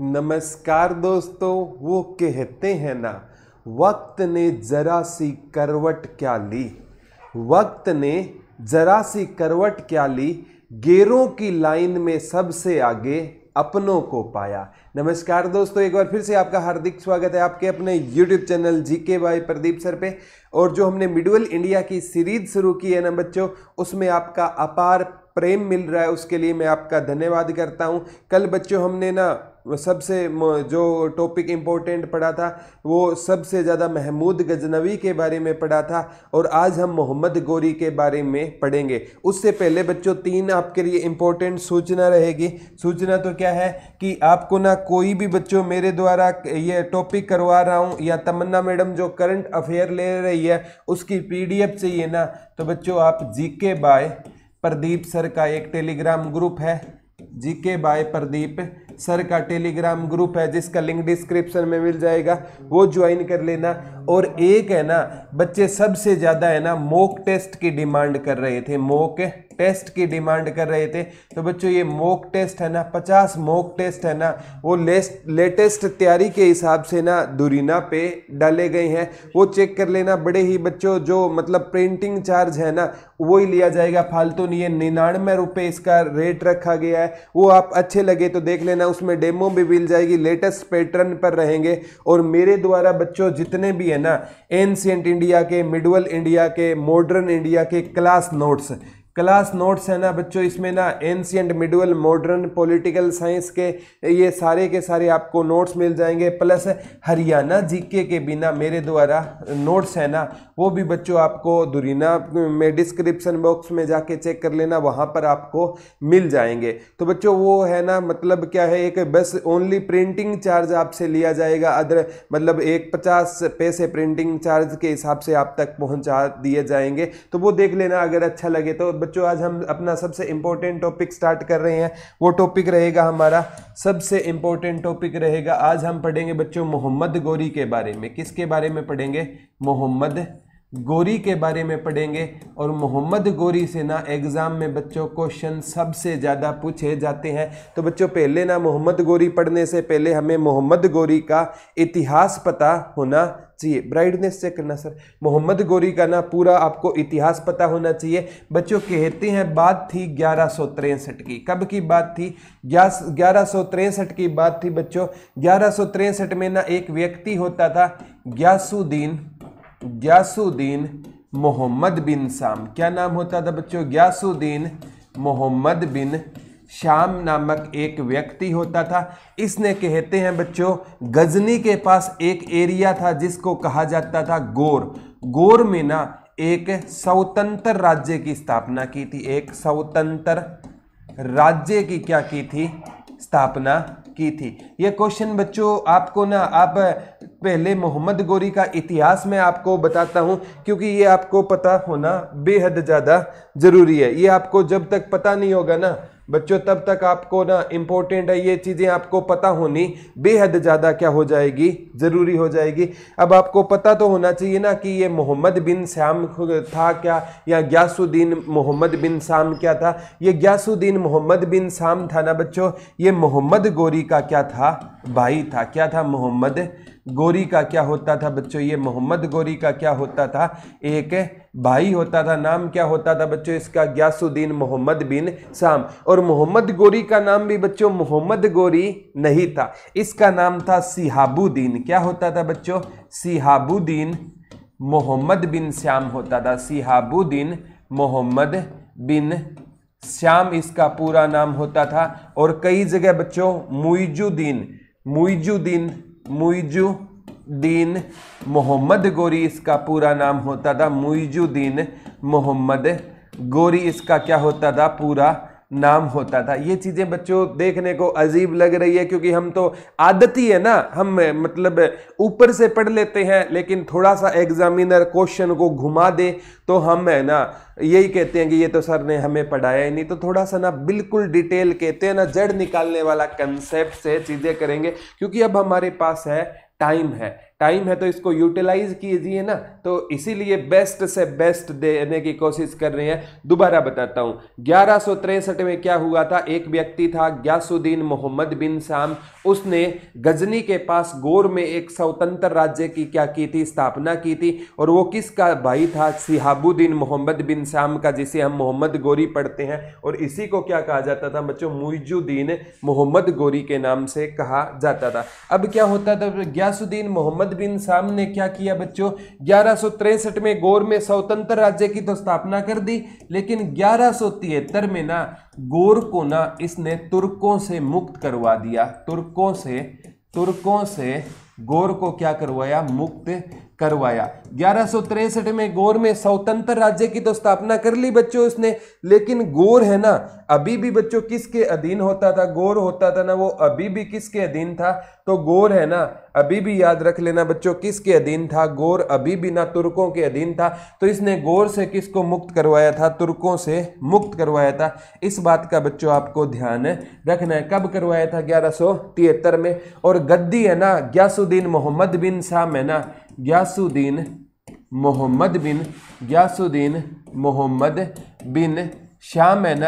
नमस्कार दोस्तों वो कहते हैं ना वक्त ने जरा सी करवट क्या ली वक्त ने जरा सी करवट क्या ली गेरों की लाइन में सबसे आगे अपनों को पाया नमस्कार दोस्तों एक बार फिर से आपका हार्दिक स्वागत है आपके अपने YouTube चैनल जी के बाई प्रदीप सर पे और जो हमने मिडवल इंडिया की सीरीज शुरू की है ना बच्चों उसमें आपका अपार प्रेम मिल रहा है उसके लिए मैं आपका धन्यवाद करता हूँ कल बच्चों हमने ना सबसे जो टॉपिक इम्पोर्टेंट पढ़ा था वो सबसे ज़्यादा महमूद गजनवी के बारे में पढ़ा था और आज हम मोहम्मद गोरी के बारे में पढ़ेंगे उससे पहले बच्चों तीन आपके लिए इम्पोर्टेंट सूचना रहेगी सूचना तो क्या है कि आपको ना कोई भी बच्चों मेरे द्वारा ये टॉपिक करवा रहा हूँ या तमन्ना मैडम जो करंट अफेयर ले रही है उसकी पी चाहिए ना तो बच्चों आप जी बाय प्रदीप सर का एक टेलीग्राम ग्रुप है जीके बाय प्रदीप सर का टेलीग्राम ग्रुप है जिसका लिंक डिस्क्रिप्शन में मिल जाएगा वो ज्वाइन कर लेना और एक है ना बच्चे सबसे ज़्यादा है ना मोक टेस्ट की डिमांड कर रहे थे मोक टेस्ट की डिमांड कर रहे थे तो बच्चों ये मोक टेस्ट है ना पचास मोक टेस्ट है ना वो लेटेस्ट तैयारी के हिसाब से ना दुरीना पे डाले गए हैं वो चेक कर लेना बड़े ही बच्चों जो मतलब प्रिंटिंग चार्ज है ना वो ही लिया जाएगा फालतू नहीं है निन्यानवे रुपये इसका रेट रखा गया है वो आप अच्छे लगे तो देख लेना उसमें डेमो भी मिल जाएगी लेटेस्ट पैटर्न पर रहेंगे और मेरे द्वारा बच्चों जितने भी है ना एंशियंट इंडिया के मिडवल इंडिया के मॉडर्न इंडिया के क्लास नोट्स क्लास नोट्स है ना बच्चों इसमें ना ancient medieval modern political science के ये सारे के सारे आपको नोट्स मिल जाएंगे प्लस हरियाणा जीके के बिना मेरे द्वारा नोट्स है ना वो भी बच्चों आपको दुरीना में डिस्क्रिप्शन बॉक्स में जाके चेक कर लेना वहाँ पर आपको मिल जाएंगे तो बच्चों वो है ना मतलब क्या है एक बस ओनली प्रिंटिंग चार्ज आपसे लिया जाएगा अदर मतलब एक पचास पैसे प्रिंटिंग चार्ज के हिसाब से आप तक पहुँचा दिए जाएंगे तो वो देख लेना अगर अच्छा लगे तो बच्चों आज हम अपना सबसे इम्पोर्टेंट टॉपिक स्टार्ट कर रहे हैं वो टॉपिक रहेगा हमारा सबसे इम्पोर्टेंट टॉपिक रहेगा आज हम पढ़ेंगे बच्चों मोहम्मद गोरी के बारे में किसके बारे में पढ़ेंगे मोहम्मद गोरी के बारे में पढ़ेंगे और मोहम्मद गोरी से ना एग्ज़ाम में बच्चों क्वेश्चन सबसे ज़्यादा पूछे जाते हैं तो बच्चों पहले ना मोहम्मद गोरी पढ़ने से पहले हमें मोहम्मद गोरी का इतिहास पता होना चाहिए ब्राइटनेस चेक करना सर मोहम्मद गोरी का ना पूरा आपको इतिहास पता होना चाहिए बच्चों कहते हैं बात थी ग्यारह की कब की बात थी ग्यारह की बात थी बच्चों ग्यारह में ना एक व्यक्ति होता था ग्यासुद्दीन ग्यासुद्दीन मोहम्मद बिन शाम क्या नाम होता था बच्चों ग्यासुद्दीन मोहम्मद बिन शाम नामक एक व्यक्ति होता था इसने कहते हैं बच्चों गजनी के पास एक एरिया था जिसको कहा जाता था गोर गोर में ना एक स्वतंत्र राज्य की स्थापना की थी एक स्वतंत्र राज्य की क्या की थी स्थापना की थी ये क्वेश्चन बच्चों आपको ना आप पहले मोहम्मद गोरी का इतिहास मैं आपको बताता हूँ क्योंकि ये आपको पता होना बेहद ज़्यादा ज़रूरी है ये आपको जब तक पता नहीं होगा ना बच्चों तब तक आपको ना इम्पोर्टेंट है ये चीज़ें आपको पता होनी बेहद ज़्यादा क्या हो जाएगी ज़रूरी हो जाएगी अब आपको पता तो होना चाहिए ना कि ये मोहम्मद बिन श्याम था क्या या ग्यासुद्दीन मोहम्मद बिन श्याम क्या था ये ग्यासुद्दीन मोहम्मद बिन शाम था ना बच्चों ये मोहम्मद गोरी का क्या था भाई था क्या था मोहम्मद गोरी का क्या होता था बच्चों ये मोहम्मद गोरी का क्या होता था एक भाई होता था नाम क्या होता था बच्चों इसका ग्यासुद्दीन मोहम्मद बिन साम और मोहम्मद गोरी का नाम भी बच्चों मोहम्मद गोरी नहीं था इसका नाम था सिहाबुद्दीन क्या होता था बच्चों सिहाबुद्दीन मोहम्मद बिन श्याम होता था सिहाबुद्दीन मोहम्मद बिन श्याम इसका पूरा नाम होता था और कई जगह बच्चों मुइजुद्दीन मुइजुद्दीन मुइजुद्दीन मोहम्मद गोरी इसका पूरा नाम होता था मुइजुद्दीन मोहम्मद गोरी इसका क्या होता था पूरा नाम होता था ये चीज़ें बच्चों देखने को अजीब लग रही है क्योंकि हम तो आदती है ना हम मतलब ऊपर से पढ़ लेते हैं लेकिन थोड़ा सा एग्जामिनर क्वेश्चन को घुमा दे तो हम है ना यही कहते हैं कि ये तो सर ने हमें पढ़ाया ही नहीं तो थोड़ा सा ना बिल्कुल डिटेल कहते हैं ना जड़ निकालने वाला कंसेप्ट से चीज़ें करेंगे क्योंकि अब हमारे पास है टाइम है टाइम है तो इसको यूटिलाइज कीजिए ना तो इसीलिए बेस्ट से बेस्ट देने की कोशिश कर रहे हैं दोबारा बताता हूँ ग्यारह में क्या हुआ था एक व्यक्ति था ग्यासुद्दीन मोहम्मद बिन शाम उसने गजनी के पास गोर में एक स्वतंत्र राज्य की क्या की थी स्थापना की थी और वो किसका भाई था सिहाबुद्दीन मोहम्मद बिन शाम का जिसे हम मोहम्मद गोरी पढ़ते हैं और इसी को क्या कहा जाता था बच्चों मुइजुद्दीन मोहम्मद गोरी के नाम से कहा जाता था अब क्या होता था ग्यासुद्दीन मोहम्मद बिन साम ने क्या किया बच्चों ग्यारह में गौर में स्वतंत्र राज्य की तो स्थापना कर दी लेकिन ग्यारह में ना गौर को ना इसने तुर्कों से मुक्त करवा दिया तुर्कों से तुर्कों से गौर को क्या करवाया मुक्त करवाया ग्यारह में गौर में स्वतंत्र राज्य की तो स्थापना कर ली बच्चों इसने लेकिन गौर है ना अभी भी बच्चों किसके अधीन होता था गौर होता था ना वो अभी भी किसके अधीन था तो गौर है ना अभी भी याद रख लेना बच्चों किसके अधीन था गौर अभी भी ना तुर्कों के अधीन था तो इसने गौर से किसको मुक्त करवाया था तुर्कों से मुक्त करवाया था इस बात का बच्चों आपको ध्यान रखना है कब करवाया था ग्यारह में और गद्दी है ना ग्यासुद्दीन मोहम्मद बिन शाम है ना यासुद्दीन मोहम्मद बिन यासुद्दीन मोहम्मद बिन ना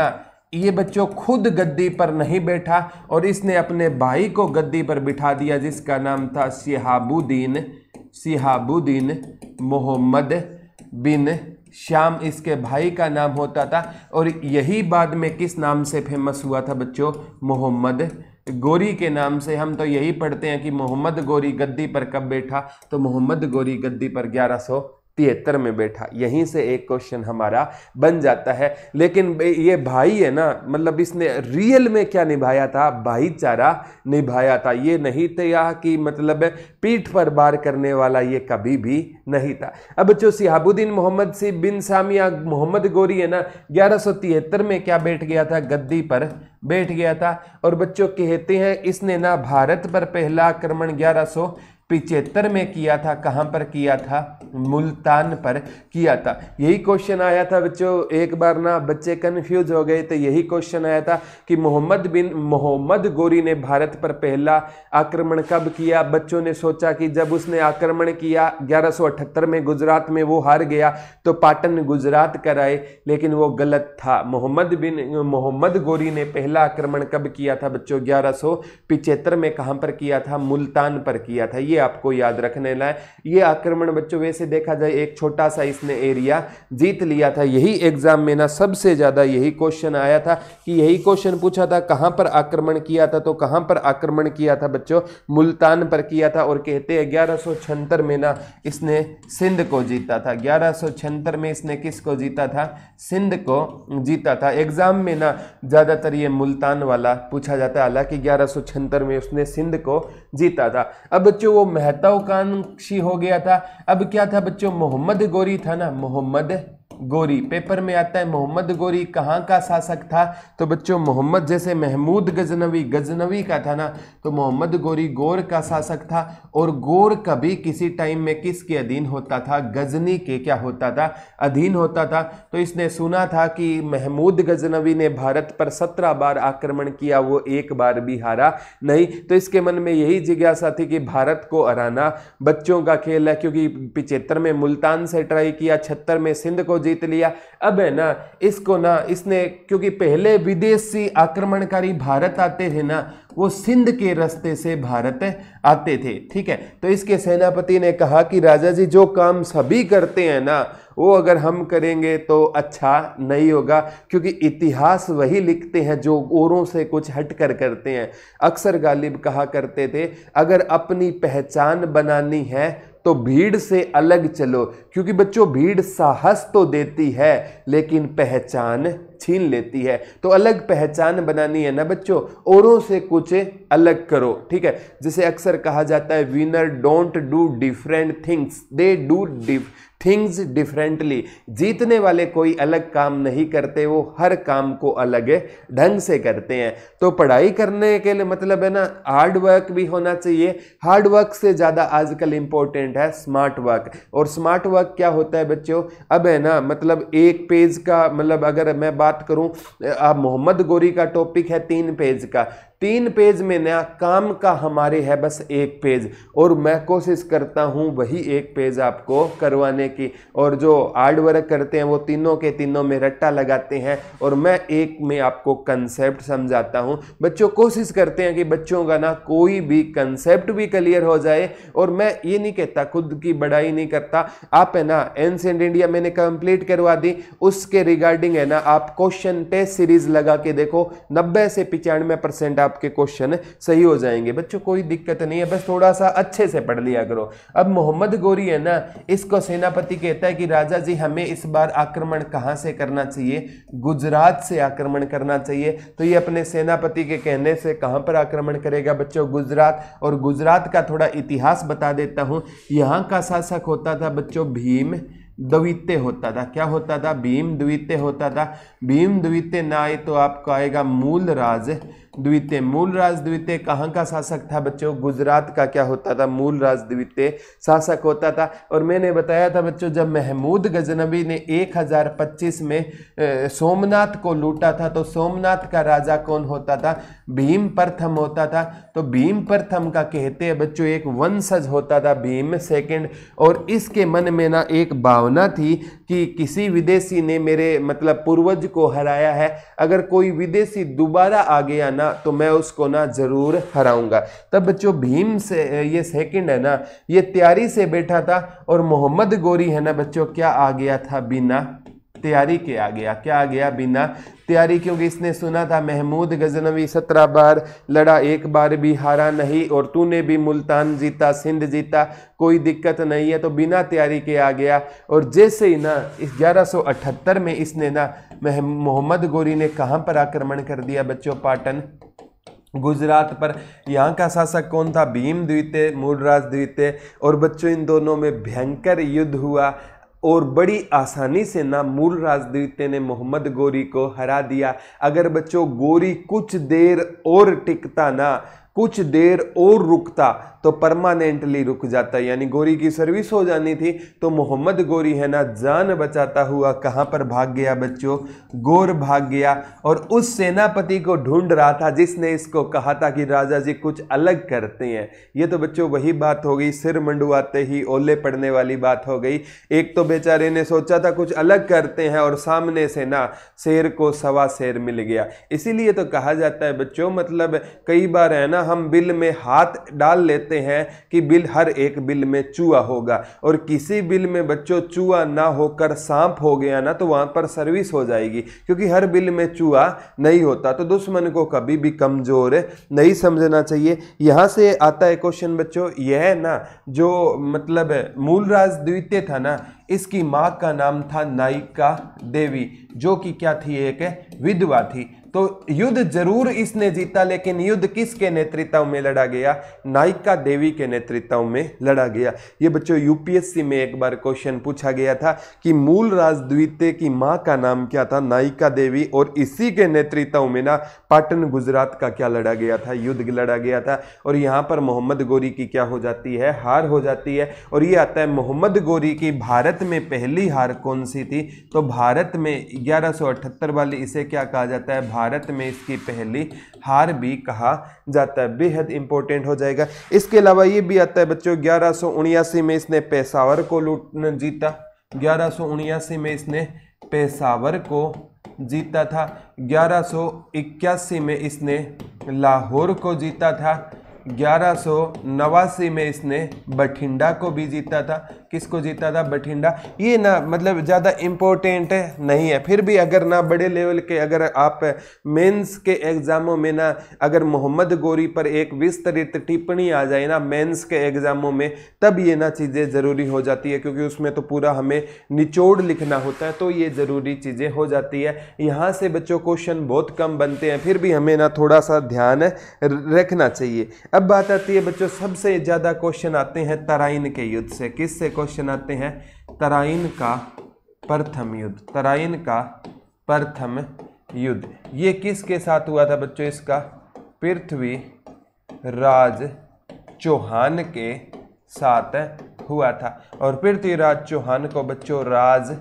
ये बच्चों खुद गद्दी पर नहीं बैठा और इसने अपने भाई को गद्दी पर बिठा दिया जिसका नाम था सिहाबुद्दीन सिहाबुद्दीन मोहम्मद बिन श्याम इसके भाई का नाम होता था और यही बाद में किस नाम से फेमस हुआ था बच्चों मोहम्मद गोरी के नाम से हम तो यही पढ़ते हैं कि मोहम्मद गोरी गद्दी पर कब बैठा तो मोहम्मद गोरी गद्दी पर ग्यारह सौ तिहत्तर में बैठा यहीं से एक क्वेश्चन हमारा बन जाता है लेकिन ये भाई है ना मतलब इसने रियल में क्या निभाया था भाईचारा निभाया था ये नहीं थे यह कि मतलब पीठ पर बार करने वाला ये कभी भी नहीं था अब जो सिहाबुद्दीन मोहम्मद सी बिन सामिया मोहम्मद गोरी है ना ग्यारह में क्या बैठ गया था गद्दी पर बैठ गया था और बच्चों कहते हैं इसने ना भारत पर पहला आक्रमण ग्यारह पिचहत्तर में किया था कहाँ पर किया था मुल्तान पर किया था यही क्वेश्चन आया था बच्चों एक बार ना बच्चे कन्फ्यूज हो गए तो यही क्वेश्चन आया था कि मोहम्मद बिन मोहम्मद गोरी ने भारत पर पहला आक्रमण कब किया बच्चों ने सोचा कि जब उसने आक्रमण किया 1178 में गुजरात में वो हार गया तो पाटन गुजरात कराए लेकिन वो गलत था मोहम्मद बिन मोहम्मद गोरी ने पहला आक्रमण कब किया था बच्चों ग्यारह में कहाँ पर किया था मुल्तान पर किया था ये ये आपको याद रखने लाए ये आक्रमण बच्चों वैसे देखा जाए एक छोटा सा इसने एरिया जीत लिया था यही एग्जाम में ना सबसे ज़्यादा यही क्वेश्चन आया था कि यही क्वेश्चन पूछा था कहां पर आक्रमण किया था तो कहां पर आक्रमण किया था बच्चों मुल्तान पर किया था और कहते हैं ग्यारह में ना इसने सिंध को जीता था ग्यारह में इसने किसको जीता था सिंध को जीता था एग्जाम में ना ज़्यादातर ये मुल्तान वाला पूछा जाता है हालांकि ग्यारह में उसने सिंध को जीता था अब बच्चों वो महत्वाकांक्षी हो गया था अब क्या था बच्चों मोहम्मद गोरी था ना मोहम्मद गोरी पेपर में आता है मोहम्मद गोरी कहाँ का शासक था तो बच्चों मोहम्मद जैसे महमूद गजनवी गजनवी का था ना तो मोहम्मद गोरी गोर का शासक था और गोर कभी किसी टाइम में किसके अधीन होता था गजनी के क्या होता था अधीन होता था तो इसने सुना था कि महमूद गजनवी ने भारत पर सत्रह बार आक्रमण किया वो एक बार भी हारा नहीं तो इसके मन में यही जिज्ञासा थी कि भारत को हराना बच्चों का खेल है क्योंकि पिचहत्तर में मुल्तान से ट्राई किया छत्तर में सिंध को जीत लिया अब है ना इसको ना इसने क्योंकि पहले विदेशी आक्रमणकारी भारत आते थे ना वो सिंध के रास्ते से भारत आते थे ठीक है तो इसके सेनापति ने कहा कि राजा जी जो काम सभी करते हैं ना वो अगर हम करेंगे तो अच्छा नहीं होगा क्योंकि इतिहास वही लिखते हैं जो औरों से कुछ हट कर करते हैं अक्सर गालिब कहा करते थे अगर अपनी पहचान बनानी है तो भीड़ से अलग चलो क्योंकि बच्चों भीड़ साहस तो देती है लेकिन पहचान छीन लेती है तो अलग पहचान बनानी है ना बच्चों औरों से कुछ अलग करो ठीक है जिसे अक्सर कहा जाता है winner don't do different things they do diff things differently जीतने वाले कोई अलग काम नहीं करते वो हर काम को अलग ढंग से करते हैं तो पढ़ाई करने के लिए मतलब है ना हार्ड वर्क भी होना चाहिए हार्ड वर्क से ज़्यादा आजकल इम्पोर्टेंट है स्मार्ट वर्क और स्मार्ट वर्क क्या होता है बच्चों अब है ना मतलब एक पेज का मतलब अगर मैं बात करूँ आप मोहम्मद गोरी का टॉपिक है तीन पेज का तीन पेज में नया काम का हमारे है बस एक पेज और मैं कोशिश करता हूँ वही एक पेज आपको करवाने की और जो हार्ड वर्क करते हैं वो तीनों के तीनों में रट्टा लगाते हैं और मैं एक में आपको कंसेप्ट समझाता हूँ बच्चों कोशिश करते हैं कि बच्चों का ना कोई भी कंसेप्ट भी क्लियर हो जाए और मैं ये नहीं कहता खुद की बड़ाई नहीं करता आप है ना एनसेंट इंडिया मैंने कंप्लीट करवा दी उसके रिगार्डिंग है ना आप क्वेश्चन टेस्ट सीरीज लगा के देखो नब्बे से पिचानवे परसेंट आपके क्वेश्चन सही हो जाएंगे बच्चों कोई दिक्कत नहीं है बस थोड़ा सा अच्छे से पढ़ लिया करो अब मोहम्मद गोरी है ना इसको सेनापति कहता है कि राजा जी हमें इस बार आक्रमण कहाँ से करना चाहिए गुजरात से आक्रमण करना चाहिए तो ये अपने सेनापति के कहने से कहाँ पर आक्रमण करेगा बच्चों गुजरात और गुजरात का थोड़ा इतिहास बता देता हूँ यहाँ का शासक होता था बच्चों भीम द्वित्य होता था क्या होता था भीम द्वित्य होता था भीम द्वित्य ना आए तो आपको आएगा मूल राज द्वितीय मूल राज द्वितीय कहाँ का शासक था बच्चों गुजरात का क्या होता था मूल राज द्वितीय शासक होता था और मैंने बताया था बच्चों जब महमूद गजनबी ने 1025 में सोमनाथ को लूटा था तो सोमनाथ का राजा कौन होता था भीम प्रथम होता था तो भीम प्रथम का कहते हैं बच्चों एक वंशज होता था भीम सेकंड और इसके मन में ना एक भावना थी कि किसी विदेशी ने मेरे मतलब पूर्वज को हराया है अगर कोई विदेशी दोबारा आ गया ना ना तो मैं उसको ना ज़रूर हराऊंगा तब बच्चों भीम से ये सेकंड है ना ये तैयारी से बैठा था और मोहम्मद गोरी है ना बच्चों क्या आ गया था बिना तैयारी के आ गया क्या आ गया बिना तैयारी क्योंकि इसने सुना था महमूद गजनवी सत्रह बार लड़ा एक बार भी हारा नहीं और तूने भी मुल्तान जीता सिंध जीता कोई दिक्कत नहीं है तो बिना तैयारी के आ गया और जैसे ही ना इस ग्यारह में इसने ना मोहम्मद गोरी ने कहाँ पर आक्रमण कर दिया बच्चों पाटन गुजरात पर यहाँ का शासक कौन था भीम द्वितीय मूलराज द्वितीय और बच्चों इन दोनों में भयंकर युद्ध हुआ और बड़ी आसानी से ना मूल राजदूते ने मोहम्मद गोरी को हरा दिया अगर बच्चों गोरी कुछ देर और टिकता ना कुछ देर और रुकता तो परमानेंटली रुक जाता यानी गोरी की सर्विस हो जानी थी तो मोहम्मद गोरी है ना जान बचाता हुआ कहाँ पर भाग गया बच्चों गोर भाग गया और उस सेनापति को ढूंढ रहा था जिसने इसको कहा था कि राजा जी कुछ अलग करते हैं ये तो बच्चों वही बात हो गई सिर मंडुआते ही ओले पड़ने वाली बात हो गई एक तो बेचारे ने सोचा था कुछ अलग करते हैं और सामने से ना शेर को सवा शेर मिल गया इसीलिए तो कहा जाता है बच्चों मतलब कई बार है ना हम बिल में हाथ डाल लेते हैं कि बिल हर एक बिल में चूहा होगा और किसी बिल में बच्चों चूहा ना होकर सांप हो गया ना तो वहाँ पर सर्विस हो जाएगी क्योंकि हर बिल में चूहा नहीं होता तो दुश्मन को कभी भी कमज़ोर नहीं समझना चाहिए यहाँ से आता है क्वेश्चन बच्चों यह ना जो मतलब मूल राज द्वितीय था ना इसकी माँ का नाम था नायिका देवी जो कि क्या थी एक विधवा थी तो युद्ध जरूर इसने जीता लेकिन युद्ध किसके नेतृत्व में लड़ा गया नायिका देवी के नेतृत्व में लड़ा गया ये बच्चों यूपीएससी में एक बार क्वेश्चन पूछा गया था कि मूल राजद्वितीय की माँ का नाम क्या था नायिका देवी और इसी के नेतृत्व में ना पाटन गुजरात का क्या लड़ा गया था युद्ध लड़ा गया था और यहाँ पर मोहम्मद गोरी की क्या हो जाती है हार हो जाती है और ये आता है मोहम्मद गोरी की भारत में पहली हार कौन सी थी तो भारत में ग्यारह वाली इसे क्या कहा जाता है भारत भारत में इसकी पहली हार भी कहा जाता है बेहद इंपॉर्टेंट हो जाएगा इसके अलावा ये भी आता है बच्चों ग्यारह में इसने पेशावर को लूट जीता ग्यारह में इसने पेशावर को जीता था ग्यारह में इसने लाहौर को जीता था ग्यारह में इसने बठिंडा को भी जीता था किसको जीता था बठिंडा ये ना मतलब ज़्यादा इम्पोर्टेंट नहीं है फिर भी अगर ना बड़े लेवल के अगर आप मेंस के एग्ज़ामों में ना अगर मोहम्मद गोरी पर एक विस्तृत टिप्पणी आ जाए ना मेंस के एग्ज़ामों में तब ये ना चीज़ें ज़रूरी हो जाती है क्योंकि उसमें तो पूरा हमें निचोड़ लिखना होता है तो ये ज़रूरी चीज़ें हो जाती है यहाँ से बच्चों क्वेश्चन बहुत कम बनते हैं फिर भी हमें ना थोड़ा सा ध्यान रखना चाहिए अब बात आती है बच्चों सबसे ज़्यादा क्वेश्चन आते हैं तराइन के युद्ध से किससे क्वेश्चन क्वेश्चन आते हैं तराइन का प्रथम युद्ध तराइन का प्रथम युद्ध ये किसके साथ हुआ था बच्चों इसका पृथ्वी राज चौहान के साथ हुआ था और पृथ्वीराज चौहान को बच्चों राज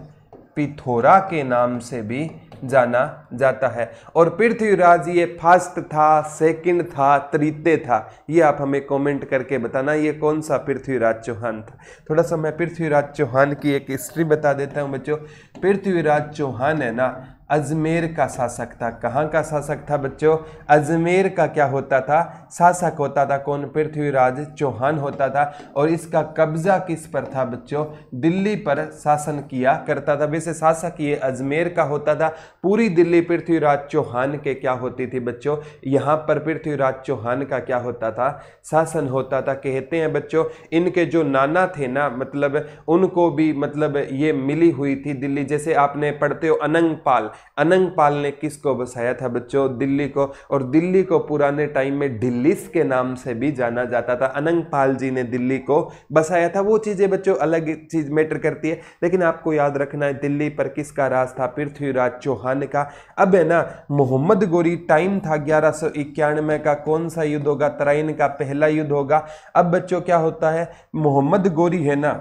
पिथोरा के नाम से भी जाना जाता है और पृथ्वीराज ये फर्स्ट था सेकंड था तृतीय था ये आप हमें कमेंट करके बताना ये कौन सा पृथ्वीराज चौहान था थोड़ा सा मैं पृथ्वीराज चौहान की एक हिस्ट्री बता देता हूँ बच्चों पृथ्वीराज चौहान है ना अजमेर का शासक था कहाँ का शासक था बच्चों अजमेर का क्या होता था शासक होता था कौन पृथ्वीराज चौहान होता था और इसका कब्जा किस पर था बच्चों दिल्ली पर शासन किया करता था वैसे शासक ये अजमेर का होता था पूरी दिल्ली पृथ्वीराज चौहान के क्या होती थी बच्चों यहाँ पर पृथ्वीराज चौहान का क्या होता था शासन होता था कहते हैं बच्चों इनके जो नाना थे ना मतलब उनको भी मतलब ये मिली हुई थी दिल्ली जैसे आपने पढ़ते हो पाल अनंग पाल ने किसको बसाया था बच्चों दिल्ली को और दिल्ली को पुराने टाइम में ढिल्लिस के नाम से भी जाना जाता था अनंग पाल जी ने दिल्ली को बसाया था वो चीज़ें बच्चों अलग चीज़ मैटर करती है लेकिन आपको याद रखना है दिल्ली पर किसका राज था पृथ्वीराज चौहान का अब है ना मोहम्मद गोरी टाइम था ग्यारह का कौन सा युद्ध होगा तराइन का पहला युद्ध होगा अब बच्चों क्या होता है मोहम्मद गोरी है ना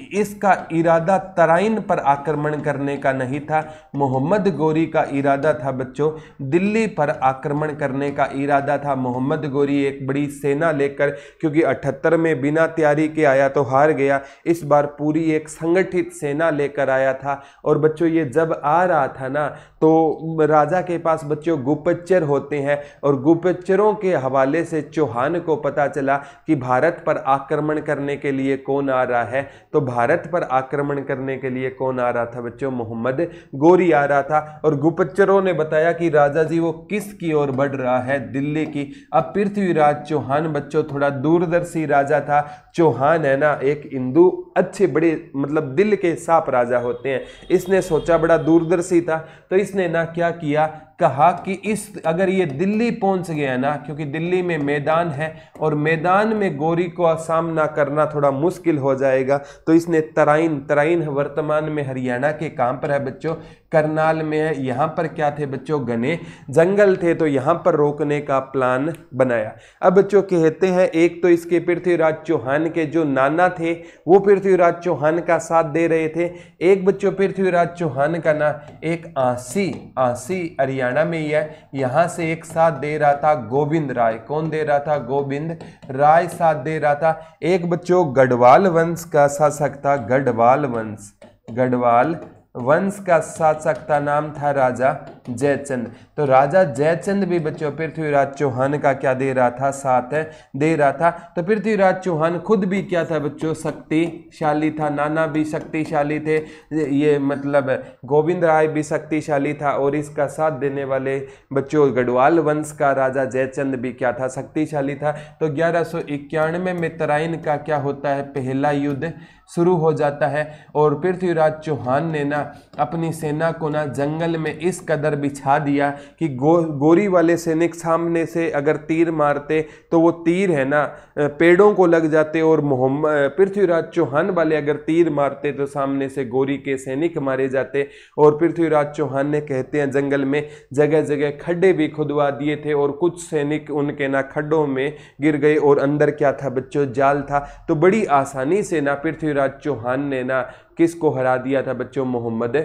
इसका इरादा तराइन पर आक्रमण करने का नहीं था मोहम्मद गोरी का इरादा था बच्चों दिल्ली पर आक्रमण करने का इरादा था मोहम्मद गोरी एक बड़ी सेना लेकर क्योंकि अठहत्तर में बिना तैयारी के आया तो हार गया इस बार पूरी एक संगठित सेना लेकर आया था और बच्चों ये जब आ रहा था ना तो राजा के पास बच्चों गुप्तचर होते हैं और गुप्तचरों के हवाले से चौहान को पता चला कि भारत पर आक्रमण करने के लिए कौन आ रहा है तो भारत पर आक्रमण करने के लिए कौन आ रहा था बच्चों मोहम्मद गोरी आ रहा था और गुप्तचरों ने बताया कि राजा जी वो किस की ओर बढ़ रहा है दिल्ली की अब पृथ्वीराज चौहान बच्चों थोड़ा दूरदर्शी राजा था चौहान है ना एक हिंदू अच्छे बड़े मतलब दिल के साफ राजा होते हैं इसने सोचा बड़ा दूरदर्शी था तो इसने ना क्या किया कहा कि इस अगर ये दिल्ली पहुंच गया ना क्योंकि दिल्ली में मैदान है और मैदान में गोरी का सामना करना थोड़ा मुश्किल हो जाएगा तो इसने तराइन तराइन वर्तमान में हरियाणा के काम पर है बच्चों करनाल में है यहाँ पर क्या थे बच्चों घने जंगल थे तो यहाँ पर रोकने का प्लान बनाया अब बच्चों कहते हैं एक तो इसके पृथ्वीराज चौहान के जो नाना थे वो पृथ्वीराज चौहान का साथ दे रहे थे एक बच्चों पृथ्वीराज चौहान का ना एक आसी आसी हरियाणा हरियाणा में ही है यहाँ से एक साथ दे रहा था गोविंद राय कौन दे रहा था गोविंद राय साथ दे रहा था एक बच्चों गढ़वाल वंश का शासक था गढ़वाल वंश गढ़वाल वंश का शासक था नाम था राजा जयचंद तो राजा जयचंद भी बच्चों पृथ्वीराज चौहान का क्या दे रहा था साथ है दे रहा था तो पृथ्वीराज चौहान खुद भी क्या था बच्चों शक्तिशाली था नाना भी शक्तिशाली थे ये मतलब गोविंद राय भी शक्तिशाली था और इसका साथ देने वाले बच्चों गढ़वाल वंश का राजा जयचंद भी क्या था शक्तिशाली था तो ग्यारह इक्यानवे में तराइन का क्या होता है पहला युद्ध शुरू हो जाता है और पृथ्वीराज चौहान ने ना अपनी सेना को ना जंगल में इस कदर बिछा दिया कि गो गोरी वाले सैनिक सामने से अगर तीर मारते तो वो तीर है ना पेड़ों को लग जाते और मोहम्मद पृथ्वीराज चौहान वाले अगर तीर मारते तो सामने से गोरी के सैनिक मारे जाते और पृथ्वीराज चौहान ने कहते हैं जंगल में जगह जगह खड्डे भी खुदवा दिए थे और कुछ सैनिक उनके ना खड्डों में गिर गए और अंदर क्या था बच्चों जाल था तो बड़ी आसानी से ना पृथ्वीराज इरशाद चौहान ने ना किस को हरा दिया था बच्चों मोहम्मद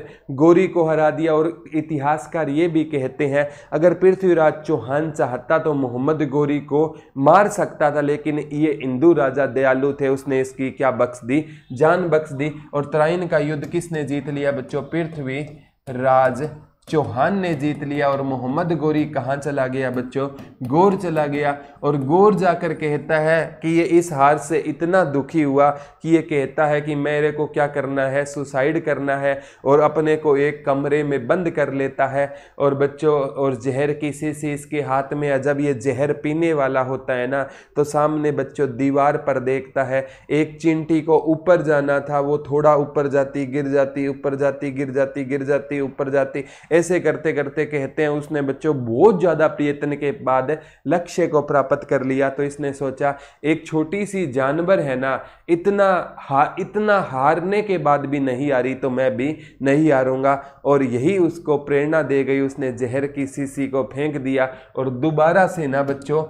गोरी को हरा दिया और इतिहासकार ये भी कहते हैं अगर पृथ्वीराज चौहान चाहता तो मोहम्मद गोरी को मार सकता था लेकिन ये इंदू राजा दयालु थे उसने इसकी क्या बख्श दी जान बख्श दी और तराइन का युद्ध किसने जीत लिया बच्चों पृथ्वी राज चौहान ने जीत लिया और मोहम्मद गोरी कहाँ चला गया बच्चों गोर चला गया और गोर जाकर कहता है कि ये इस हार से इतना दुखी हुआ कि ये कहता है कि मेरे को क्या करना है सुसाइड करना है और अपने को एक कमरे में बंद कर लेता है और बच्चों और जहर किसी से इसके हाथ में जब ये जहर पीने वाला होता है ना तो सामने बच्चों दीवार पर देखता है एक चिंटी को ऊपर जाना था वो थोड़ा ऊपर जाती गिर जाती ऊपर जाती गिर जाती गिर जाती ऊपर जाती ऐसे करते करते कहते हैं उसने बच्चों बहुत ज़्यादा प्रयत्न के बाद लक्ष्य को प्राप्त कर लिया तो इसने सोचा एक छोटी सी जानवर है ना इतना हा इतना हारने के बाद भी नहीं रही तो मैं भी नहीं हारूँगा और यही उसको प्रेरणा दे गई उसने जहर की सीसी को फेंक दिया और दोबारा से ना बच्चों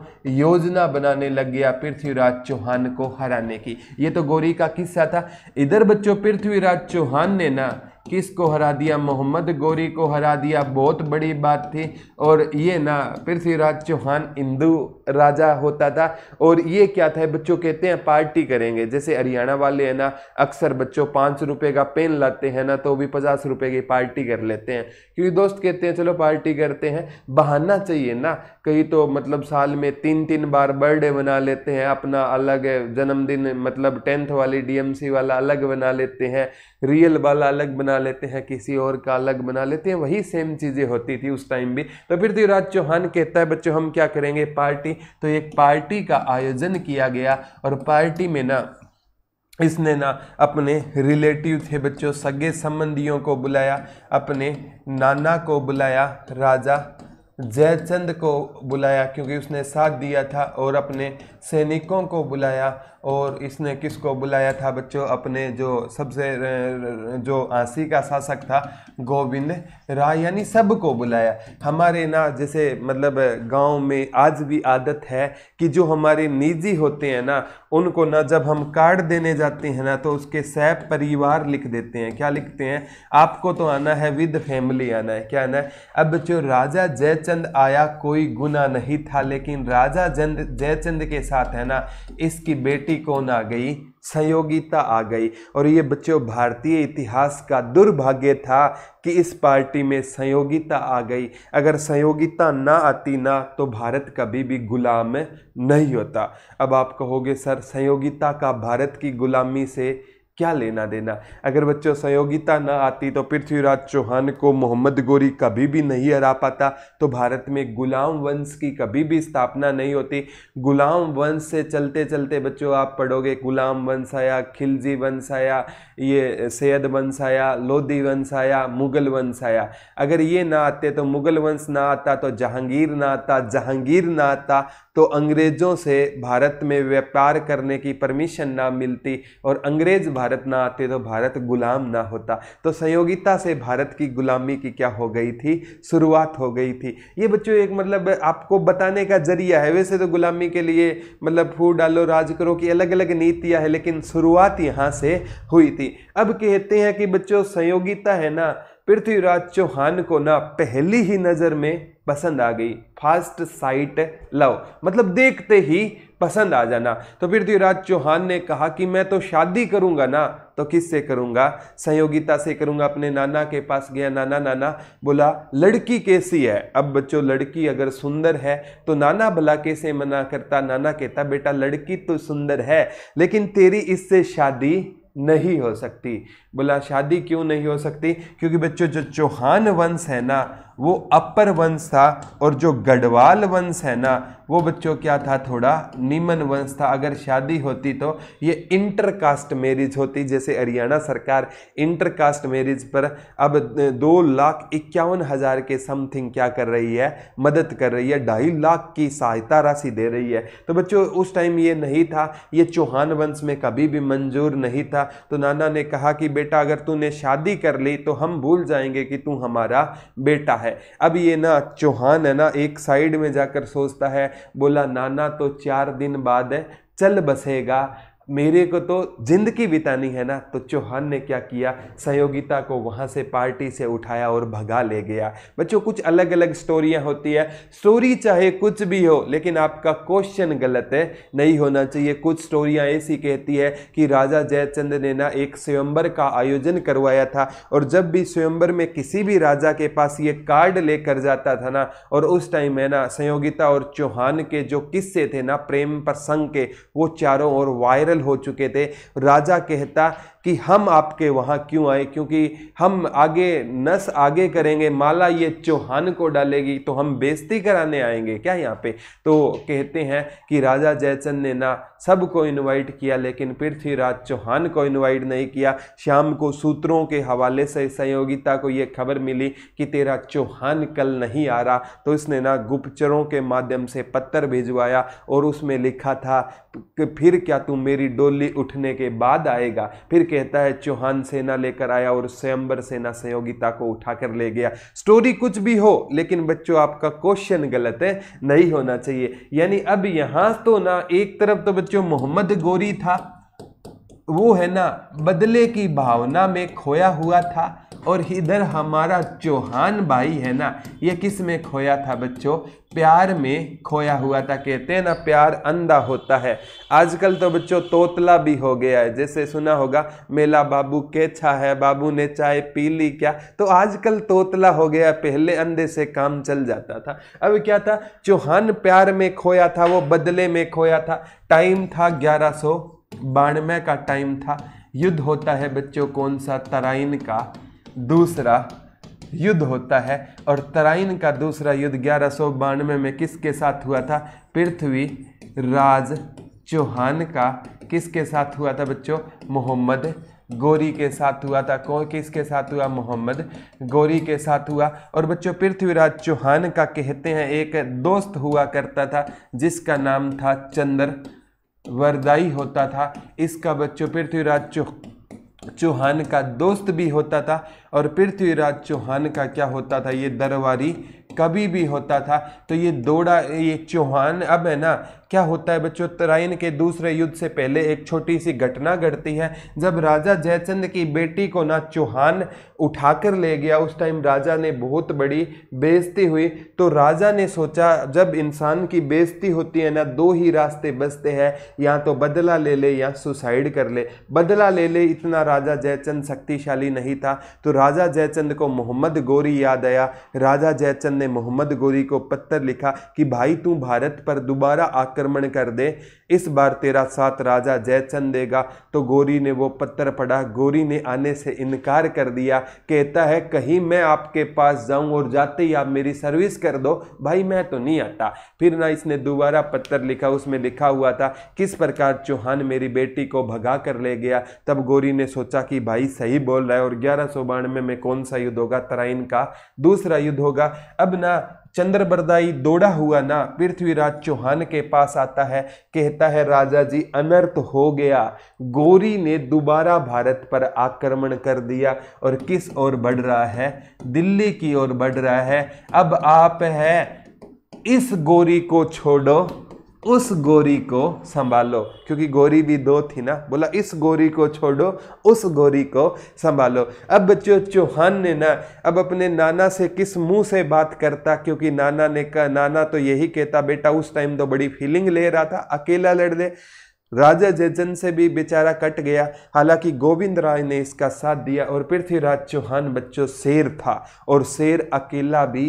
योजना बनाने लग गया पृथ्वीराज चौहान को हराने की ये तो गौरी का किस्सा था इधर बच्चों पृथ्वीराज चौहान ने ना किस को हरा दिया मोहम्मद गौरी को हरा दिया बहुत बड़ी बात थी और ये ना पृथ्वीराज चौहान हिंदू राजा होता था और ये क्या था बच्चों कहते हैं पार्टी करेंगे जैसे हरियाणा वाले हैं ना अक्सर बच्चों पाँच रुपये का पेन लाते हैं ना तो भी पचास रुपये की पार्टी कर लेते हैं क्योंकि दोस्त कहते हैं चलो पार्टी करते हैं बहाना चाहिए ना कई तो मतलब साल में तीन तीन बार बर्थडे बना लेते हैं अपना अलग जन्मदिन मतलब टेंथ वाली डीएमसी वाला अलग बना लेते हैं रियल वाला अलग बना लेते हैं किसी और का अलग बना लेते हैं वही सेम चीज़ें होती थी उस टाइम भी तो पृथ्वीराज चौहान कहता है बच्चों हम क्या करेंगे पार्टी तो एक पार्टी का आयोजन किया गया और पार्टी में ना इसने ना अपने रिलेटिव थे बच्चों सगे संबंधियों को बुलाया अपने नाना को बुलाया राजा जयचंद को बुलाया क्योंकि उसने साथ दिया था और अपने सैनिकों को बुलाया और इसने किसको बुलाया था बच्चों अपने जो सबसे जो आंसी का शासक था गोविंद राय यानी सबको बुलाया हमारे ना जैसे मतलब गांव में आज भी आदत है कि जो हमारे निजी होते हैं ना उनको ना जब हम कार्ड देने जाते हैं ना तो उसके सह परिवार लिख देते हैं क्या लिखते हैं आपको तो आना है विद फैमिली आना है क्या आना है अब बच्चों राजा जयचंद आया कोई गुना नहीं था लेकिन राजा जयचंद के साथ है ना इसकी बेटी कौन आ गई संयोगिता आ गई और ये बच्चों भारतीय इतिहास का दुर्भाग्य था कि इस पार्टी में संयोगिता आ गई अगर संयोगिता ना आती ना तो भारत कभी भी गुलाम नहीं होता अब आप कहोगे सर संयोगिता का भारत की गुलामी से क्या लेना देना अगर बच्चों सहयोगिता ना आती तो पृथ्वीराज चौहान को मोहम्मद गोरी कभी भी नहीं हरा पाता तो भारत में गुलाम वंश की कभी भी स्थापना नहीं होती गुलाम वंश से चलते चलते बच्चों आप पढ़ोगे गुलाम वंश आया खिलजी वंश आया ये सैयद वंश आया लोधी वंश आया मुगल वंश आया अगर ये ना आते तो मुगल वंश ना आता तो जहांगीर ना आता जहांगीर ना आता तो अंग्रेज़ों से भारत में व्यापार करने की परमिशन ना मिलती और अंग्रेज़ भारत ना आते तो भारत गुलाम ना होता तो सहयोगिता से भारत की गुलामी की क्या हो गई थी शुरुआत हो गई थी ये बच्चों एक मतलब आपको बताने का जरिया है वैसे तो गुलामी के लिए मतलब फूड डालो राज करो की अलग अलग नीतियाँ हैं लेकिन शुरुआत यहाँ से हुई थी अब कहते हैं कि बच्चों सहयोगिता है ना पृथ्वीराज चौहान को ना पहली ही नज़र में पसंद आ गई फास्ट साइट लव मतलब देखते ही पसंद आ जाना तो पृथ्वीराज चौहान ने कहा कि मैं तो शादी करूंगा ना तो किससे करूंगा संयोगिता से करूंगा अपने नाना के पास गया नाना नाना बोला लड़की कैसी है अब बच्चों लड़की अगर सुंदर है तो नाना भला कैसे मना करता नाना कहता बेटा लड़की तो सुंदर है लेकिन तेरी इससे शादी नहीं हो सकती बोला शादी क्यों नहीं हो सकती क्योंकि बच्चों जो चौहान वंश है ना वो अपर वंश था और जो गढ़वाल वंश है ना वो बच्चों क्या था थोड़ा निमन वंश था अगर शादी होती तो ये इंटर कास्ट मैरिज होती जैसे हरियाणा सरकार इंटर कास्ट मैरिज पर अब दो लाख इक्यावन हज़ार के समथिंग क्या कर रही है मदद कर रही है ढाई लाख की सहायता राशि दे रही है तो बच्चों उस टाइम ये नहीं था ये चौहान वंश में कभी भी मंजूर नहीं था तो नाना ने कहा कि बेटा अगर तूने शादी कर ली तो हम भूल जाएंगे कि तू हमारा बेटा है है अब ये ना चौहान है ना एक साइड में जाकर सोचता है बोला नाना तो चार दिन बाद चल बसेगा मेरे को तो ज़िंदगी बितानी है ना तो चौहान ने क्या किया सहयोगिता को वहाँ से पार्टी से उठाया और भगा ले गया बच्चों कुछ अलग अलग स्टोरियाँ होती है स्टोरी चाहे कुछ भी हो लेकिन आपका क्वेश्चन गलत है नहीं होना चाहिए कुछ स्टोरियाँ ऐसी कहती है कि राजा जयचंद ने ना एक स्वयंबर का आयोजन करवाया था और जब भी स्वयंबर में किसी भी राजा के पास ये कार्ड लेकर जाता था ना और उस टाइम है ना संयोगिता और चौहान के जो किस्से थे ना प्रेम प्रसंग के वो चारों ओर वायरल हो चुके थे राजा कहता कि हम आपके वहाँ क्यों आए क्योंकि हम आगे नस आगे करेंगे माला ये चौहान को डालेगी तो हम बेजती कराने आएंगे क्या यहाँ पे तो कहते हैं कि राजा जयचंद ने ना सबको इनवाइट किया लेकिन पृथ्वीराज चौहान को इनवाइट नहीं किया शाम को सूत्रों के हवाले से सहयोगिता को ये खबर मिली कि तेरा चौहान कल नहीं आ रहा तो इसने ना गुप्तचरों के माध्यम से पत्थर भिजवाया और उसमें लिखा था कि फिर क्या तू मेरी डोली उठने के बाद आएगा फिर कहता है चौहान सेना लेकर आया और स्वयंबर सेना सहयोगिता को उठाकर ले गया स्टोरी कुछ भी हो लेकिन बच्चों आपका क्वेश्चन गलत है नहीं होना चाहिए यानी अब यहां तो ना एक तरफ तो बच्चों मोहम्मद गोरी था वो है ना बदले की भावना में खोया हुआ था और इधर हमारा चौहान भाई है ना ये किस में खोया था बच्चों प्यार में खोया हुआ था कहते हैं ना प्यार अंधा होता है आजकल तो बच्चों तोतला भी हो गया है जैसे सुना होगा मेला बाबू छा है बाबू ने चाय पी ली क्या तो आजकल तोतला हो गया पहले अंधे से काम चल जाता था अब क्या था चौहान प्यार में खोया था वो बदले में खोया था टाइम था ग्यारह सौ बानवे का टाइम था युद्ध होता है बच्चों कौन सा तराइन का दूसरा युद्ध होता है और तराइन का दूसरा युद्ध ग्यारह सौ बानवे में किसके साथ हुआ था पृथ्वी राज चौहान का किसके साथ हुआ था बच्चों मोहम्मद गोरी के साथ हुआ था कौन किसके साथ हुआ मोहम्मद गोरी के साथ हुआ और बच्चों पृथ्वीराज चौहान का कहते हैं एक दोस्त हुआ करता था जिसका नाम था चंद्र वरदाई होता था इसका बच्चों पृथ्वीराज चौहान चौहान का दोस्त भी होता था और पृथ्वीराज चौहान का क्या होता था ये दरबारी कभी भी होता था तो ये दौड़ा ये चौहान अब है ना क्या होता है बच्चों तराइन के दूसरे युद्ध से पहले एक छोटी सी घटना घटती है जब राजा जयचंद की बेटी को ना चौहान उठाकर ले गया उस टाइम राजा ने बहुत बड़ी बेजती हुई तो राजा ने सोचा जब इंसान की बेजती होती है ना दो ही रास्ते बचते हैं या तो बदला ले ले या सुसाइड कर ले बदला ले ले इतना राजा जयचंद शक्तिशाली नहीं था तो राजा जयचंद को मोहम्मद गोरी याद आया राजा जयचंद ने मोहम्मद गोरी को पत्थर लिखा कि भाई तू भारत पर दोबारा आकर आक्रमण कर दे इस बार तेरा साथ राजा जयचंद देगा तो गोरी ने वो पत्थर पढ़ा गोरी ने आने से इनकार कर दिया कहता है कहीं मैं आपके पास जाऊं और जाते ही आप मेरी सर्विस कर दो भाई मैं तो नहीं आता फिर ना इसने दोबारा पत्थर लिखा उसमें लिखा हुआ था किस प्रकार चौहान मेरी बेटी को भगा कर ले गया तब गोरी ने सोचा कि भाई सही बोल रहा है और ग्यारह में, में कौन सा युद्ध होगा तराइन का दूसरा युद्ध होगा अब ना चंद्रबरदाई दौड़ा हुआ ना पृथ्वीराज चौहान के पास आता है कहता है राजा जी अनर्थ हो गया गोरी ने दोबारा भारत पर आक्रमण कर दिया और किस ओर बढ़ रहा है दिल्ली की ओर बढ़ रहा है अब आप है इस गोरी को छोड़ो उस गोरी को संभालो क्योंकि गोरी भी दो थी ना बोला इस गोरी को छोड़ो उस गोरी को संभालो अब बच्चों चौहान ने ना अब अपने नाना से किस मुंह से बात करता क्योंकि नाना ने कहा नाना तो यही कहता बेटा उस टाइम तो बड़ी फीलिंग ले रहा था अकेला लड़ ले राजा जयचंद से भी बेचारा कट गया हालांकि गोविंद राय ने इसका साथ दिया और पृथ्वीराज चौहान बच्चों शेर था और शेर अकेला भी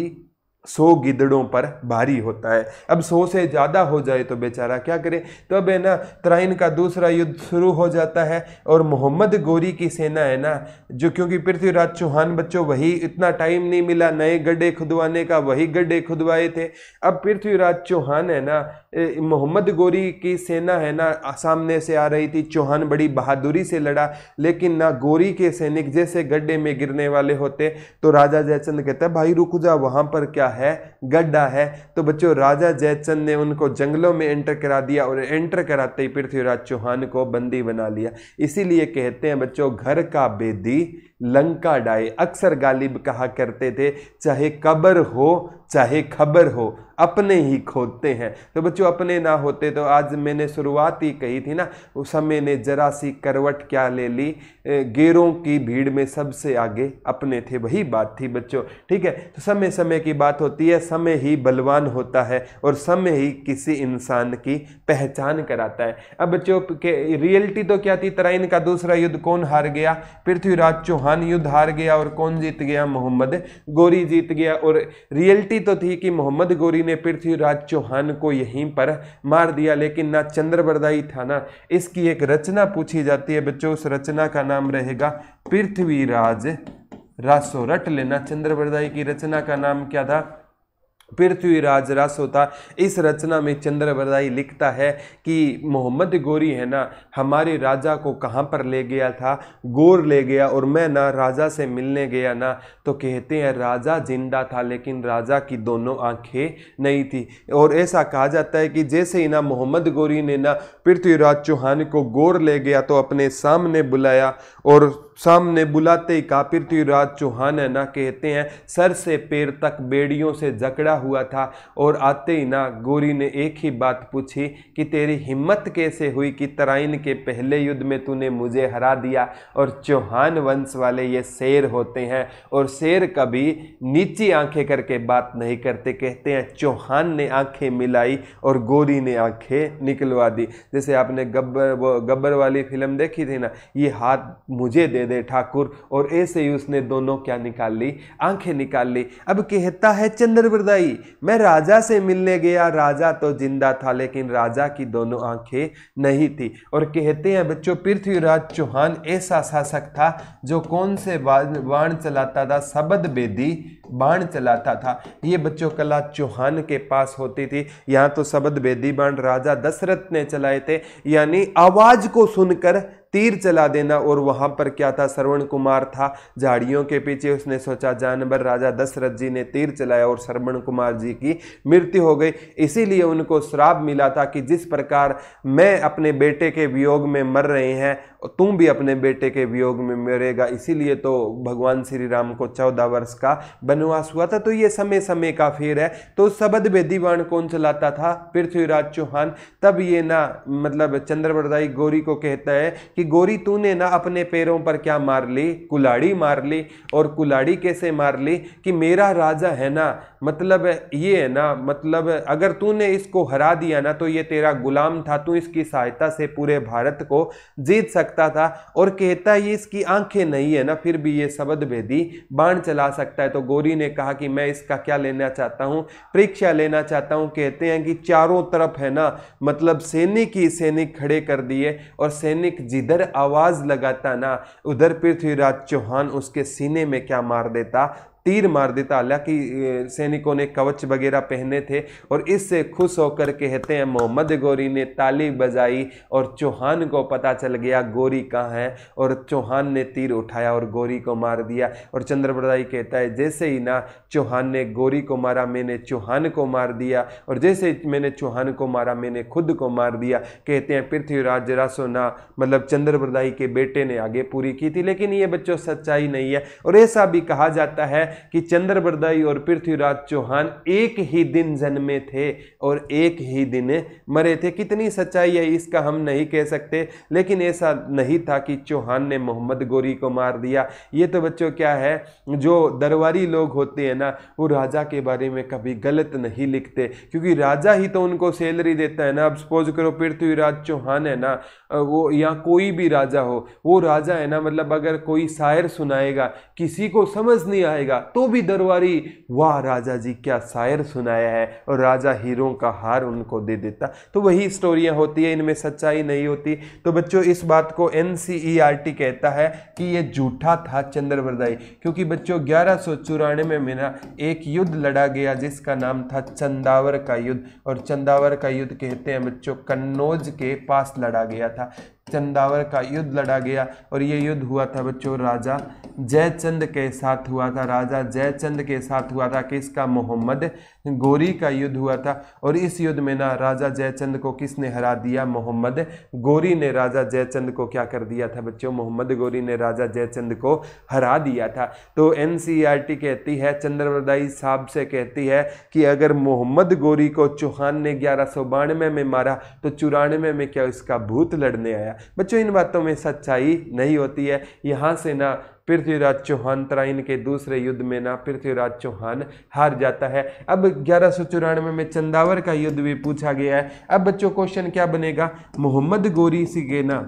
सौ गिदड़ों पर भारी होता है अब सौ से ज़्यादा हो जाए तो बेचारा क्या करे तब तो है ना तराइन का दूसरा युद्ध शुरू हो जाता है और मोहम्मद गोरी की सेना है ना जो क्योंकि पृथ्वीराज चौहान बच्चों वही इतना टाइम नहीं मिला नए गड्ढे खुदवाने का वही गड्ढे खुदवाए थे अब पृथ्वीराज चौहान है ना मोहम्मद गोरी की सेना है ना सामने से आ रही थी चौहान बड़ी बहादुरी से लड़ा लेकिन ना गोरी के सैनिक जैसे गड्ढे में गिरने वाले होते तो राजा जयचंद कहता है भाई रुक जा वहाँ पर क्या है गड्ढा है तो बच्चों राजा जयचंद ने उनको जंगलों में एंटर करा दिया और एंटर कराते ही पृथ्वीराज चौहान को बंदी बना लिया इसीलिए कहते हैं बच्चों घर का बेदी लंका डाए अक्सर गालिब कहा करते थे चाहे कबर हो चाहे खबर हो अपने ही खोदते हैं तो बच्चों अपने ना होते तो आज मैंने शुरुआत ही कही थी ना उस समय ने जरा सी करवट क्या ले ली गेरों की भीड़ में सबसे आगे अपने थे वही बात थी बच्चों ठीक है तो समय समय की बात होती है समय ही बलवान होता है और समय ही किसी इंसान की पहचान कराता है अब बच्चों के रियलिटी तो क्या थी तराइन का दूसरा युद्ध कौन हार गया पृथ्वीराज चौहान युद्ध हार गया और कौन जीत गया मोहम्मद गोरी जीत गया और रियलिटी तो थी कि मोहम्मद गोरी ने ने पृथ्वीराज चौहान को यहीं पर मार दिया लेकिन ना चंद्रवरदाई थाना इसकी एक रचना पूछी जाती है बच्चों उस रचना का नाम रहेगा पृथ्वीराज रासो रट लेना चंद्रवरदाई की रचना का नाम क्या था पृथ्वीराज रस होता इस रचना में चंद्रवरदाई लिखता है कि मोहम्मद गोरी है ना हमारे राजा को कहाँ पर ले गया था गोर ले गया और मैं ना राजा से मिलने गया ना तो कहते हैं राजा जिंदा था लेकिन राजा की दोनों आंखें नहीं थी और ऐसा कहा जाता है कि जैसे ही ना मोहम्मद गोरी ने ना पृथ्वीराज चौहान को गोर ले गया तो अपने सामने बुलाया और सामने बुलाते ही कापिर राज चौहान है ना कहते हैं सर से पैर तक बेड़ियों से जकड़ा हुआ था और आते ही ना गोरी ने एक ही बात पूछी कि तेरी हिम्मत कैसे हुई कि तराइन के पहले युद्ध में तूने मुझे हरा दिया और चौहान वंश वाले ये शेर होते हैं और शेर कभी नीची आंखें करके बात नहीं करते कहते हैं चौहान ने आंखें मिलाई और गोरी ने आंखें निकलवा दी जैसे आपने गब्बर वो गब्बर वाली फिल्म देखी थी ना ये हाथ मुझे दे दे ठाकुर और ऐसे ही उसने दोनों क्या निकाल ली आंखें निकाल ली अब कहता है चंद्रवरदाई मैं राजा से मिलने गया राजा तो जिंदा था लेकिन राजा की दोनों आंखें नहीं थी और कहते हैं बच्चों पृथ्वीराज चौहान ऐसा शासक था जो कौन से बाण चलाता था शबद बेदी बाण चलाता था ये बच्चों कला चौहान के पास होती थी यहाँ तो शबद बेदी बाण राजा दशरथ ने चलाए थे यानी आवाज़ को सुनकर तीर चला देना और वहाँ पर क्या था श्रवण कुमार था झाड़ियों के पीछे उसने सोचा जानवर राजा दशरथ जी ने तीर चलाया और श्रवण कुमार जी की मृत्यु हो गई इसीलिए उनको श्राप मिला था कि जिस प्रकार मैं अपने बेटे के वियोग में मर रहे हैं तुम भी अपने बेटे के वियोग में मरेगा इसीलिए तो भगवान श्री राम को चौदह वर्ष का वनवास हुआ था तो ये समय समय का फेर है तो शबद बेदीवाण कौन चलाता था पृथ्वीराज चौहान तब ये ना मतलब चंद्रवरदाई गौरी को कहता है कि कि गोरी तूने ना अपने पैरों पर क्या मार ली कुलाड़ी मार ली और कुलाड़ी कैसे मार ली कि मेरा राजा है ना मतलब ये है ना मतलब अगर तूने इसको हरा दिया ना तो ये तेरा गुलाम था तू इसकी सहायता से पूरे भारत को जीत सकता था और कहता ये इसकी आंखें नहीं है ना फिर भी ये सबद भेदी बाण चला सकता है तो गोरी ने कहा कि मैं इसका क्या लेना चाहता हूँ परीक्षा लेना चाहता हूँ कहते हैं कि चारों तरफ है ना मतलब सैनिक ही सैनिक खड़े कर दिए और सैनिक जिद इधर आवाज़ लगाता ना उधर पृथ्वीराज चौहान उसके सीने में क्या मार देता तीर मार देता हालांकि सैनिकों ने कवच वगैरह पहने थे और इससे खुश होकर कहते हैं मोहम्मद गौरी ने ताली बजाई और चौहान को पता चल गया गौरी कहाँ है और चौहान ने तीर उठाया और गौरी को मार दिया और चंद्रप्रदाई कहता है जैसे ही ना चौहान ने गौरी को मारा मैंने चौहान को मार दिया और जैसे मैंने चौहान को मारा मैंने खुद को मार दिया कहते हैं पृथ्वीराज जरासो ना मतलब चंद्रप्रदाई के बेटे ने आगे पूरी की थी लेकिन ये बच्चों सच्चाई नहीं है और ऐसा भी कहा जाता है कि चंद्र बरदाई और पृथ्वीराज चौहान एक ही दिन जन्मे थे और एक ही दिन मरे थे कितनी सच्चाई है इसका हम नहीं कह सकते लेकिन ऐसा नहीं था कि चौहान ने मोहम्मद गोरी को मार दिया ये तो बच्चों क्या है जो दरबारी लोग होते हैं ना वो राजा के बारे में कभी गलत नहीं लिखते क्योंकि राजा ही तो उनको सैलरी देता है ना अब सपोज करो पृथ्वीराज चौहान है ना वो या कोई भी राजा हो वो राजा है ना मतलब अगर कोई शायर सुनाएगा किसी को समझ नहीं आएगा तो भी दरबारी वाह राजा जी क्या शायर सुनाया है और राजा हीरों का हार उनको दे देता तो वही स्टोरियाँ होती है इनमें सच्चाई नहीं होती तो बच्चों इस बात को एन कहता है कि ये झूठा था चंद्रवरदाई क्योंकि बच्चों ग्यारह सौ में मेरा एक युद्ध लड़ा गया जिसका नाम था चंदावर का युद्ध और चंदावर का युद्ध कहते हैं बच्चों कन्नौज के पास लड़ा गया था चंदावर का युद्ध लड़ा गया और ये युद्ध हुआ था बच्चों राजा जयचंद के साथ हुआ था राजा जयचंद के साथ हुआ था किसका मोहम्मद गोरी का युद्ध हुआ था और इस युद्ध में ना राजा जयचंद को किसने हरा दिया मोहम्मद गोरी ने राजा जयचंद को क्या कर दिया था बच्चों मोहम्मद गोरी ने राजा जयचंद को हरा दिया था तो एन कहती है चंद्रवरदाई साहब से कहती है कि अगर मोहम्मद गोरी को चौहान ने ग्यारह में, में मारा तो चौरानवे में क्या इसका भूत लड़ने आया बताया बच्चों इन बातों में सच्चाई नहीं होती है यहाँ से ना पृथ्वीराज चौहान तराइन के दूसरे युद्ध में ना पृथ्वीराज चौहान हार जाता है अब ग्यारह सौ चौरानवे में चंदावर का युद्ध भी पूछा गया है अब बच्चों क्वेश्चन क्या बनेगा मोहम्मद गोरी सिगे ना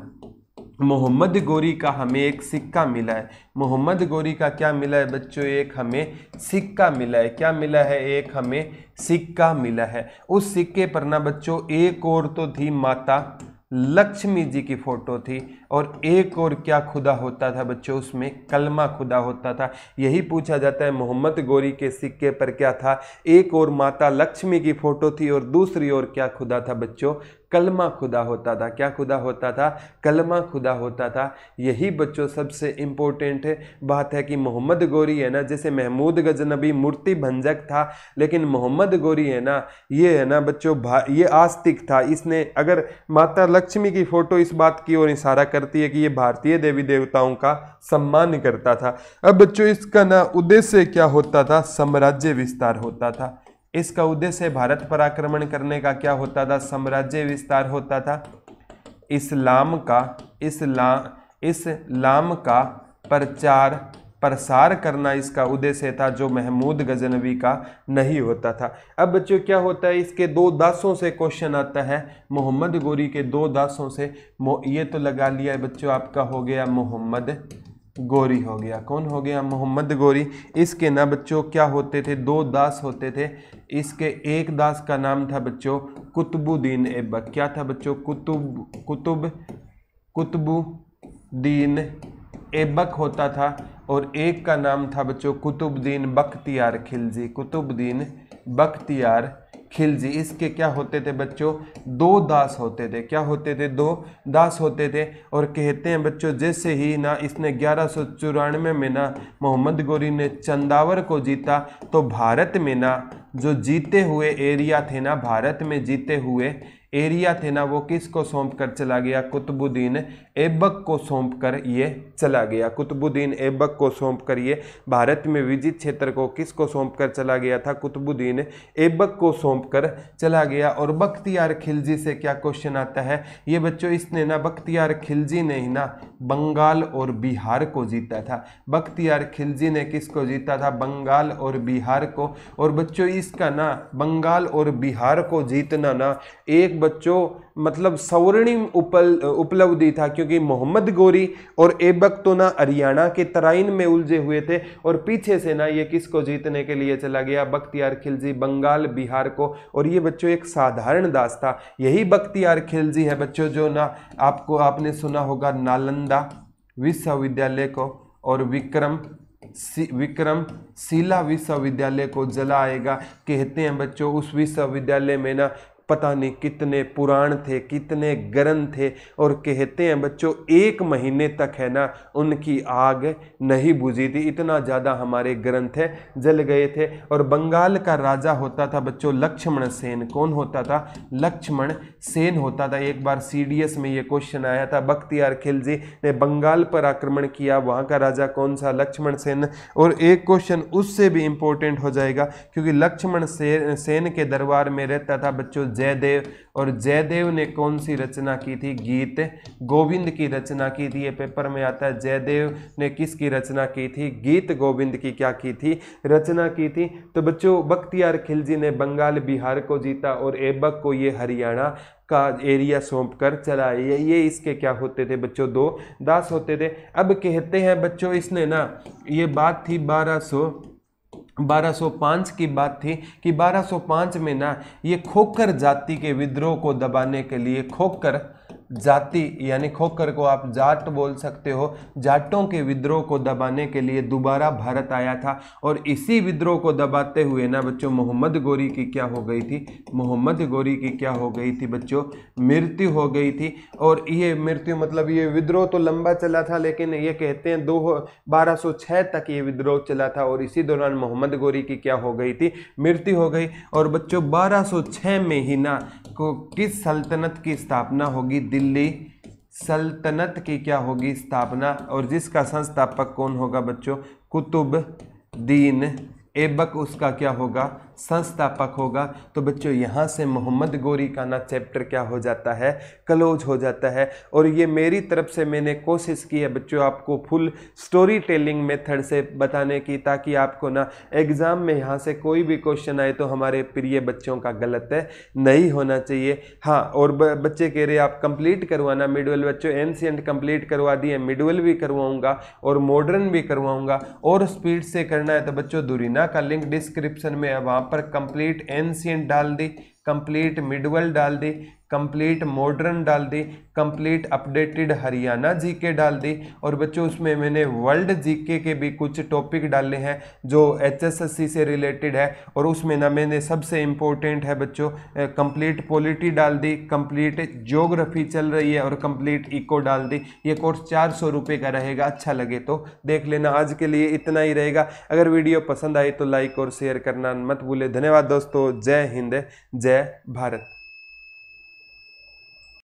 मोहम्मद गोरी का हमें एक सिक्का मिला है मोहम्मद गोरी का क्या मिला है बच्चों एक हमें सिक्का मिला है क्या मिला है एक हमें सिक्का मिला है उस सिक्के पर ना बच्चों एक और तो थी माता लक्ष्मी जी की फ़ोटो थी और एक और क्या खुदा होता था बच्चों उसमें कलमा खुदा होता था यही पूछा जाता है मोहम्मद गोरी के सिक्के पर क्या था एक और माता लक्ष्मी की फ़ोटो थी और दूसरी ओर क्या खुदा था बच्चों कलमा खुदा होता था क्या खुदा होता था कलमा खुदा होता था यही बच्चों सबसे इम्पोर्टेंट है बात है कि मोहम्मद गोरी है ना जैसे महमूद गजनबी मूर्ति भंजक था लेकिन मोहम्मद गोरी है ना ये है ना बच्चों ये आस्तिक था इसने अगर माता लक्ष्मी की फ़ोटो इस बात की ओर इशारा करती है कि ये भारतीय देवी देवताओं का सम्मान करता था अब बच्चों इसका ना उद्देश्य क्या होता था साम्राज्य विस्तार होता था इसका उद्देश्य भारत पर आक्रमण करने का क्या होता था साम्राज्य विस्तार होता था इस्लाम का इस इस्लाम का प्रचार प्रसार करना इसका उद्देश्य था जो महमूद गजनवी का नहीं होता था अब बच्चों क्या होता है इसके दो दासों से क्वेश्चन आता है मोहम्मद गोरी के दो दासों से ये तो लगा लिया है बच्चों आपका हो गया मोहम्मद गोरी हो गया कौन हो गया मोहम्मद गोरी इसके ना बच्चों क्या होते थे दो दास होते थे इसके एक दास का नाम था बच्चों कुतुबुद्दीन ऐबक क्या था बच्चों कुतुब कुतुब कुतुबुद्दीन ऐबक होता था और एक का नाम था बच्चों कुतुबुद्दीन बख्तियार खिलजी कुतुबुद्दीन बख्तियार खिलजी इसके क्या होते थे बच्चों दो दास होते थे क्या होते थे दो दास होते थे और कहते हैं बच्चों जैसे ही ना इसने ग्यारह सौ चौरानवे में ना मोहम्मद गोरी ने चंदावर को जीता तो भारत में ना जो जीते हुए एरिया थे ना भारत में जीते हुए एरिया थे ना वो किसको सौंप कर चला गया कुतुबुद्दीन ऐबक को सौंप कर ये चला गया कुतुबुद्दीन ऐबक को सौंप कर ये भारत में विजित क्षेत्र को किसको सौंप कर चला गया था कुतुबुद्दीन ऐबक को सौंप कर चला गया और बख्तियार खिलजी से क्या क्वेश्चन आता है ये बच्चों इसने ना बख्तियार खिलजी ने ही ना बंगाल और बिहार को जीता था बख्तियार खिलजी ने किसको जीता था बंगाल और बिहार को और बच्चों इसका ना बंगाल और बिहार को जीतना ना एक बच्चों मतलब सवर्णिम उपल उपलब्धि था क्योंकि मोहम्मद गोरी और एबक तो ना हरियाणा के तराइन में उलझे हुए थे और पीछे से ना ये किसको जीतने के लिए चला गया बख्तियार खिलजी बंगाल बिहार को और ये बच्चों एक साधारण दास था यही बख्तियार खिलजी है बच्चों जो ना आपको आपने सुना होगा नालंदा विश्वविद्यालय को और विक्रम सी, विक्रम शिला विश्वविद्यालय को जलाएगा कहते हैं बच्चों उस विश्वविद्यालय में ना पता नहीं कितने पुराण थे कितने गर्म थे और कहते हैं बच्चों एक महीने तक है ना उनकी आग नहीं बुझी थी इतना ज़्यादा हमारे ग्रंथ है जल गए थे और बंगाल का राजा होता था बच्चों लक्ष्मण सेन कौन होता था लक्ष्मण सेन होता था एक बार सीडीएस में ये क्वेश्चन आया था बख्तियार खिलजी ने बंगाल पर आक्रमण किया वहाँ का राजा कौन सा लक्ष्मण सेन और एक क्वेश्चन उससे भी इम्पोर्टेंट हो जाएगा क्योंकि लक्ष्मण सेन के दरबार में रहता था बच्चों जयदेव और जयदेव ने कौन सी रचना की थी गीत गोविंद की रचना की थी ये पेपर में आता है जयदेव ने किसकी रचना की थी गीत गोविंद की क्या की थी रचना की थी तो बच्चों बख्तियार खिलजी ने बंगाल बिहार को जीता और एबक को ये हरियाणा का एरिया सौंप कर चला ये ये इसके क्या होते थे बच्चों दो दास होते थे अब कहते हैं बच्चों इसने ना ये बात थी बारह सौ 1205 की बात थी कि 1205 में ना ये खोकर जाति के विद्रोह को दबाने के लिए खोकर जाति यानी खोकर को आप जाट बोल सकते हो जाटों के विद्रोह को दबाने के लिए दोबारा भारत आया था और इसी विद्रोह को दबाते हुए ना बच्चों मोहम्मद गोरी की क्या हो गई थी मोहम्मद गोरी की क्या हो गई थी बच्चों मृत्यु हो गई थी और ये मृत्यु मतलब ये विद्रोह तो लंबा चला था लेकिन ये कहते हैं दो बारह तक ये विद्रोह चला था और इसी दौरान मोहम्मद गोरी की क्या हो गई थी मृत्यु हो गई और बच्चों बारह में ही ना को किस सल्तनत की स्थापना होगी दिल्ली दिल्ली सल्तनत की क्या होगी स्थापना और जिसका संस्थापक कौन होगा बच्चों कुतुब दीन एबक उसका क्या होगा संस्थापक होगा तो बच्चों यहाँ से मोहम्मद गोरी का ना चैप्टर क्या हो जाता है क्लोज हो जाता है और ये मेरी तरफ से मैंने कोशिश की है बच्चों आपको फुल स्टोरी टेलिंग मेथड से बताने की ताकि आपको ना एग्ज़ाम में यहाँ से कोई भी क्वेश्चन आए तो हमारे प्रिय बच्चों का गलत है नहीं होना चाहिए हाँ और बच्चे कह रहे आप कंप्लीट करवाना मिडवल बच्चों एनसीएंट कंप्लीट करवा दिए मिडल भी करवाऊँगा और मॉडर्न भी करवाऊँगा और स्पीड से करना है तो बच्चों दूरी ना ना का लिंक डिस्क्रिप्शन में है वहाँ पर कंप्लीट एनसीएंट डाल दी कंप्लीट मिडवल डाल दी कंप्लीट मॉडर्न डाल दी कंप्लीट अपडेटेड हरियाणा जीके डाल दी और बच्चों उसमें मैंने वर्ल्ड जीके के भी कुछ टॉपिक डाले हैं जो एचएसएससी से रिलेटेड है और उसमें ना मैंने सबसे इम्पोर्टेंट है बच्चों कंप्लीट पॉलिटी डाल दी कंप्लीट ज्योग्राफी चल रही है और कंप्लीट इको डाल दी ये कोर्स चार सौ रुपये का रहेगा अच्छा लगे तो देख लेना आज के लिए इतना ही रहेगा अगर वीडियो पसंद आई तो लाइक और शेयर करना मत भूले धन्यवाद दोस्तों जय हिंद जय भारत